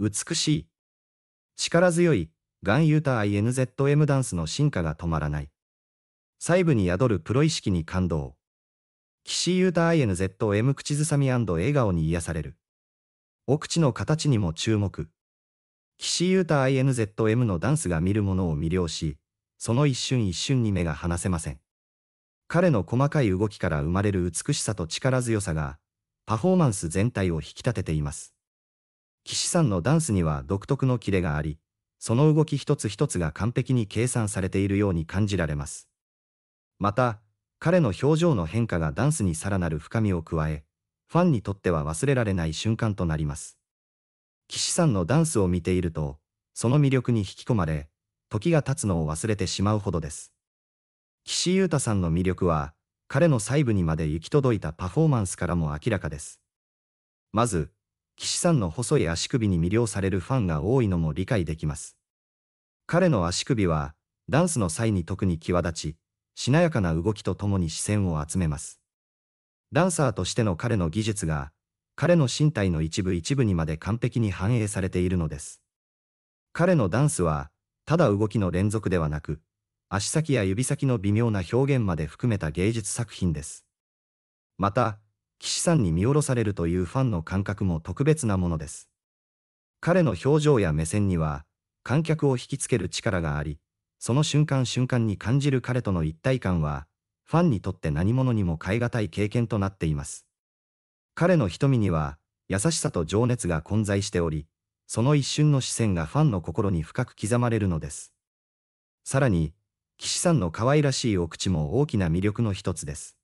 美しい。力強い、ガンユータ INZM ダンスの進化が止まらない。細部に宿るプロ意識に感動。岸ータ INZM 口ずさみ笑顔に癒される。お口の形にも注目。岸ータ INZM のダンスが見るものを魅了し、その一瞬一瞬に目が離せません。彼の細かい動きから生まれる美しさと力強さが、パフォーマンス全体を引き立てています。岸さんのダンスには独特のキレがあり、その動き一つ一つが完璧に計算されているように感じられます。また、彼の表情の変化がダンスにさらなる深みを加え、ファンにとっては忘れられない瞬間となります。岸さんのダンスを見ていると、その魅力に引き込まれ、時が経つのを忘れてしまうほどです。岸優太さんの魅力は、彼の細部にまで行き届いたパフォーマンスからも明らかです。まず、岸さんの細い足首に魅了されるファンが多いのも理解できます。彼の足首は、ダンスの際に特に際立ち、しなやかな動きとともに視線を集めます。ダンサーとしての彼の技術が、彼の身体の一部一部にまで完璧に反映されているのです。彼のダンスは、ただ動きの連続ではなく、足先や指先の微妙な表現まで含めた芸術作品です。また、岸さんに見下ろされるというファンの感覚も特別なものです。彼の表情や目線には、観客を引きつける力があり、その瞬間瞬間に感じる彼との一体感は、ファンにとって何者にも代え難い経験となっています。彼の瞳には、優しさと情熱が混在しており、その一瞬の視線がファンの心に深く刻まれるのです。さらに、岸さんの可愛らしいお口も大きな魅力の一つです。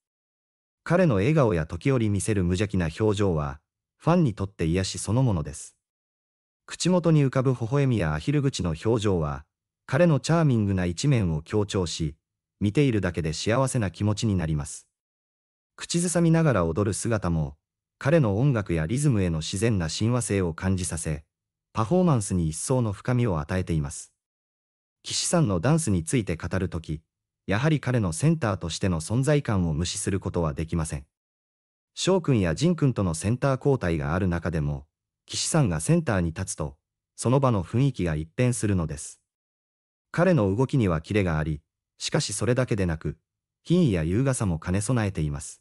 彼の笑顔や時折見せる無邪気な表情は、ファンにとって癒しそのものです。口元に浮かぶ微笑みやアヒル口の表情は、彼のチャーミングな一面を強調し、見ているだけで幸せな気持ちになります。口ずさみながら踊る姿も、彼の音楽やリズムへの自然な親和性を感じさせ、パフォーマンスに一層の深みを与えています。岸さんのダンスについて語るとき、やはり彼のセンターとしての存在感を無視することはできません。翔くんや仁くんとのセンター交代がある中でも、岸さんがセンターに立つと、その場の雰囲気が一変するのです。彼の動きにはキレがあり、しかしそれだけでなく、品位や優雅さも兼ね備えています。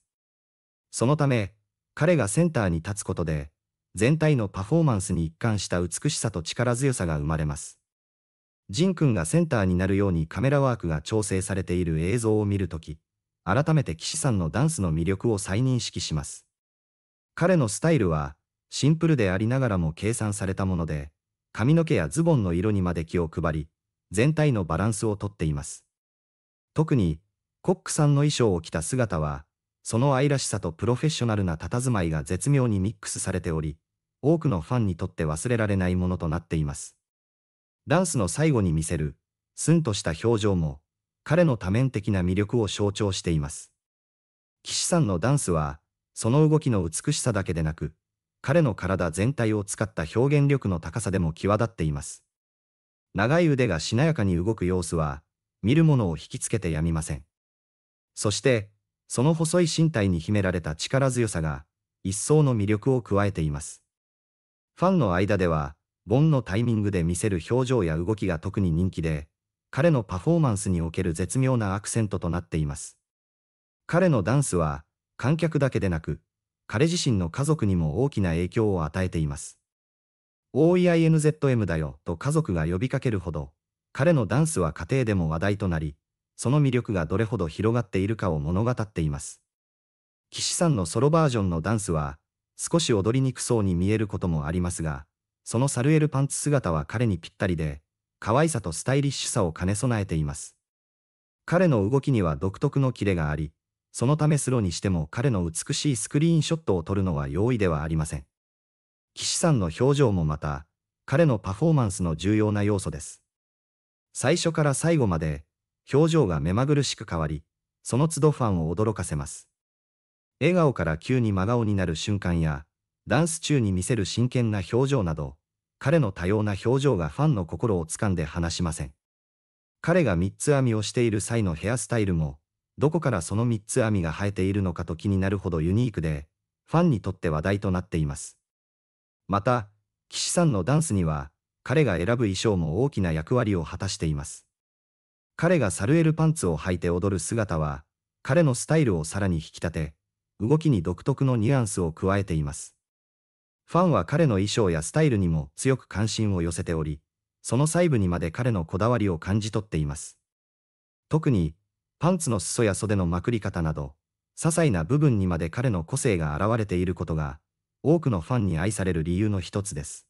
そのため、彼がセンターに立つことで、全体のパフォーマンスに一貫した美しさと力強さが生まれます。ジン君がセンターになるようにカメラワークが調整されている映像を見るとき、改めて岸さんのダンスの魅力を再認識します。彼のスタイルは、シンプルでありながらも計算されたもので、髪の毛やズボンの色にまで気を配り、全体のバランスをとっています。特に、コックさんの衣装を着た姿は、その愛らしさとプロフェッショナルな佇まいが絶妙にミックスされており、多くのファンにとって忘れられないものとなっています。ダンスの最後に見せる、スンとした表情も、彼の多面的な魅力を象徴しています。岸さんのダンスは、その動きの美しさだけでなく、彼の体全体を使った表現力の高さでも際立っています。長い腕がしなやかに動く様子は、見る者を引きつけてやみません。そして、その細い身体に秘められた力強さが、一層の魅力を加えています。ファンの間では、ボンのタイミングで見せる表情や動きが特に人気で、彼のパフォーマンスにおける絶妙なアクセントとなっています。彼のダンスは、観客だけでなく、彼自身の家族にも大きな影響を与えています。OEINZM だよと家族が呼びかけるほど、彼のダンスは家庭でも話題となり、その魅力がどれほど広がっているかを物語っています。岸さんのソロバージョンのダンスは、少し踊りにくそうに見えることもありますが、そのサルエルパンツ姿は彼にぴったりで、可愛さとスタイリッシュさを兼ね備えています。彼の動きには独特のキレがあり、そのためスロにしても彼の美しいスクリーンショットを撮るのは容易ではありません。岸さんの表情もまた、彼のパフォーマンスの重要な要素です。最初から最後まで、表情が目まぐるしく変わり、その都度ファンを驚かせます。笑顔から急に真顔になる瞬間や、ダンス中に見せる真剣な表情など、彼の多様な表情がファンの心をつかんで離しません。彼が三つ編みをしている際のヘアスタイルも、どこからその三つ編みが生えているのかと気になるほどユニークで、ファンにとって話題となっています。また、岸さんのダンスには、彼が選ぶ衣装も大きな役割を果たしています。彼がサルエルパンツを履いて踊る姿は、彼のスタイルをさらに引き立て、動きに独特のニュアンスを加えています。ファンは彼の衣装やスタイルにも強く関心を寄せており、その細部にまで彼のこだわりを感じ取っています。特に、パンツの裾や袖のまくり方など、些細な部分にまで彼の個性が現れていることが、多くのファンに愛される理由の一つです。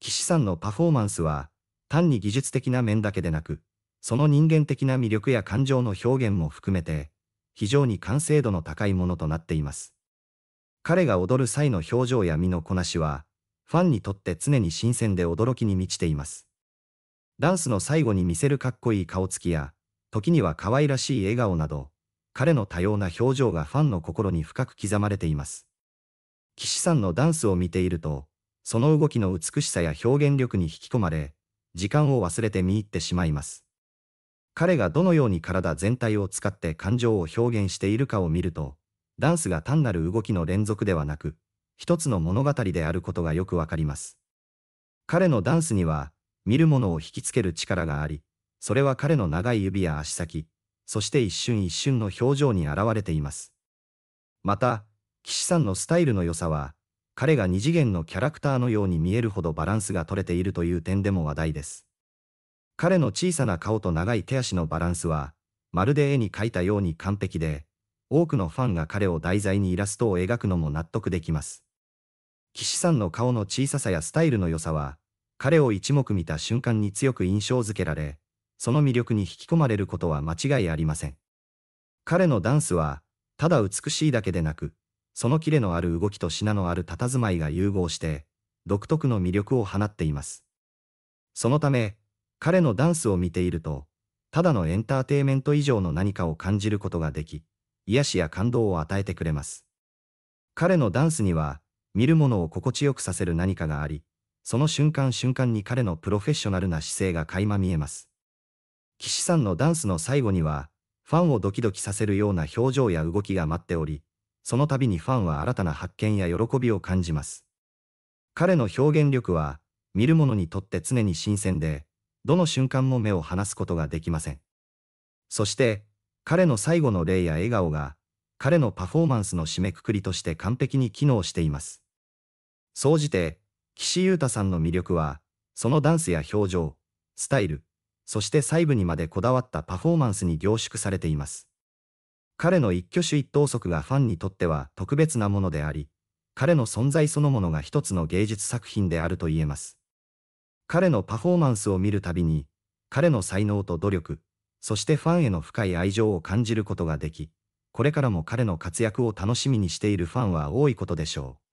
岸さんのパフォーマンスは、単に技術的な面だけでなく、その人間的な魅力や感情の表現も含めて、非常に完成度の高いものとなっています。彼が踊る際の表情や身のこなしは、ファンにとって常に新鮮で驚きに満ちています。ダンスの最後に見せるかっこいい顔つきや、時には可愛らしい笑顔など、彼の多様な表情がファンの心に深く刻まれています。岸さんのダンスを見ていると、その動きの美しさや表現力に引き込まれ、時間を忘れて見入ってしまいます。彼がどのように体全体を使って感情を表現しているかを見ると、ダンスが単なる動きの連続ではなく、一つの物語であることがよくわかります。彼のダンスには、見るものを引きつける力があり、それは彼の長い指や足先、そして一瞬一瞬の表情に現れています。また、岸さんのスタイルの良さは、彼が二次元のキャラクターのように見えるほどバランスが取れているという点でも話題です。彼の小さな顔と長い手足のバランスは、まるで絵に描いたように完璧で、多くのファンが彼を題材にイラストを描くのも納得できます。岸さんの顔の小ささやスタイルの良さは、彼を一目見た瞬間に強く印象づけられ、その魅力に引き込まれることは間違いありません。彼のダンスは、ただ美しいだけでなく、そのキレのある動きと品のある佇まいが融合して、独特の魅力を放っています。そのため、彼のダンスを見ていると、ただのエンターテイメント以上の何かを感じることができ、癒しや感動を与えてくれます。彼のダンスには、見る者を心地よくさせる何かがあり、その瞬間瞬間に彼のプロフェッショナルな姿勢が垣間見えます。岸さんのダンスの最後には、ファンをドキドキさせるような表情や動きが待っており、その度にファンは新たな発見や喜びを感じます。彼の表現力は、見る者にとって常に新鮮で、どの瞬間も目を離すことができません。そして、彼の最後の例や笑顔が、彼のパフォーマンスの締めくくりとして完璧に機能しています。総じて、岸優太さんの魅力は、そのダンスや表情、スタイル、そして細部にまでこだわったパフォーマンスに凝縮されています。彼の一挙手一投足がファンにとっては特別なものであり、彼の存在そのものが一つの芸術作品であると言えます。彼のパフォーマンスを見るたびに、彼の才能と努力、そしてファンへの深い愛情を感じることができ、これからも彼の活躍を楽しみにしているファンは多いことでしょう。